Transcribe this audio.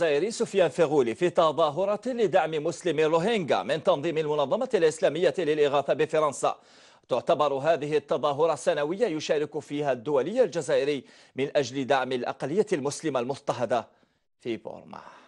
الجزائري سفيان فيغولي في تظاهرة لدعم مسلمي روهينجا من تنظيم المنظمة الإسلامية للإغاثة بفرنسا تعتبر هذه التظاهرة سنوية يشارك فيها الدولي الجزائري من أجل دعم الأقلية المسلمة المضطهدة في بورما